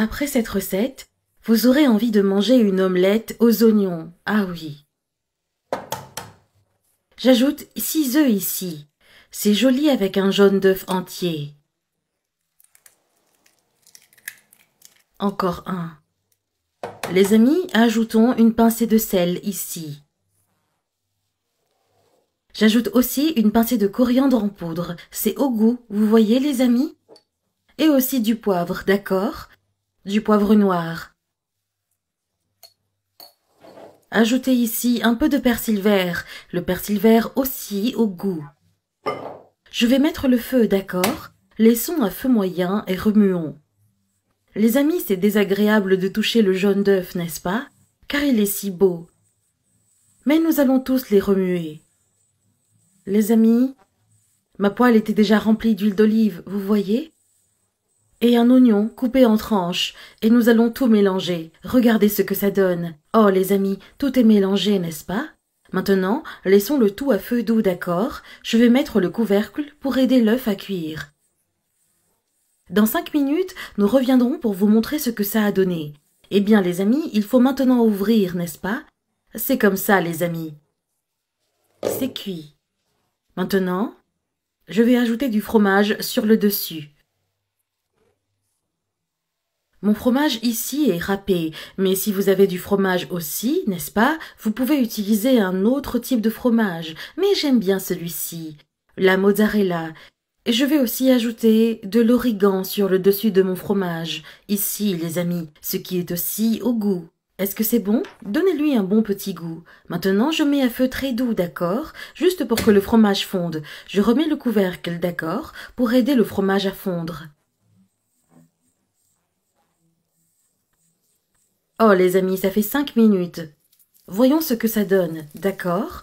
Après cette recette, vous aurez envie de manger une omelette aux oignons. Ah oui. J'ajoute 6 œufs ici. C'est joli avec un jaune d'œuf entier. Encore un. Les amis, ajoutons une pincée de sel ici. J'ajoute aussi une pincée de coriandre en poudre. C'est au goût, vous voyez les amis Et aussi du poivre, d'accord du poivre noir. Ajoutez ici un peu de persil vert, le persil vert aussi au goût. Je vais mettre le feu, d'accord Laissons à feu moyen et remuons. Les amis, c'est désagréable de toucher le jaune d'œuf, n'est-ce pas Car il est si beau. Mais nous allons tous les remuer. Les amis, ma poêle était déjà remplie d'huile d'olive, vous voyez et un oignon coupé en tranches, et nous allons tout mélanger. Regardez ce que ça donne. Oh, les amis, tout est mélangé, n'est-ce pas Maintenant, laissons le tout à feu doux, d'accord Je vais mettre le couvercle pour aider l'œuf à cuire. Dans cinq minutes, nous reviendrons pour vous montrer ce que ça a donné. Eh bien, les amis, il faut maintenant ouvrir, n'est-ce pas C'est comme ça, les amis. C'est cuit. Maintenant, je vais ajouter du fromage sur le dessus. Mon fromage ici est râpé, mais si vous avez du fromage aussi, n'est-ce pas, vous pouvez utiliser un autre type de fromage, mais j'aime bien celui-ci, la mozzarella. Je vais aussi ajouter de l'origan sur le dessus de mon fromage, ici, les amis, ce qui est aussi au goût. Est-ce que c'est bon Donnez-lui un bon petit goût. Maintenant, je mets à feu très doux, d'accord Juste pour que le fromage fonde. Je remets le couvercle, d'accord Pour aider le fromage à fondre. Oh, les amis, ça fait cinq minutes. Voyons ce que ça donne, d'accord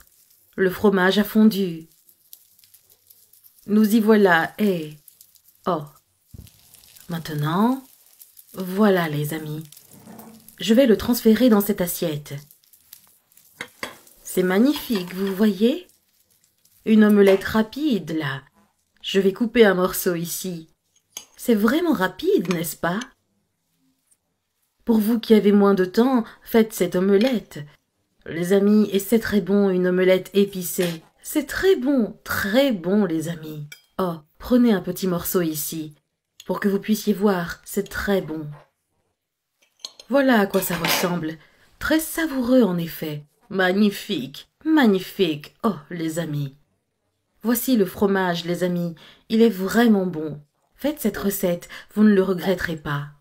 Le fromage a fondu. Nous y voilà, et... Oh. Maintenant, voilà les amis. Je vais le transférer dans cette assiette. C'est magnifique, vous voyez Une omelette rapide, là. Je vais couper un morceau ici. C'est vraiment rapide, n'est-ce pas pour vous qui avez moins de temps, faites cette omelette. Les amis, et c'est très bon une omelette épicée. C'est très bon, très bon, les amis. Oh, prenez un petit morceau ici, pour que vous puissiez voir, c'est très bon. Voilà à quoi ça ressemble. Très savoureux en effet. Magnifique, magnifique, oh, les amis. Voici le fromage, les amis, il est vraiment bon. Faites cette recette, vous ne le regretterez pas.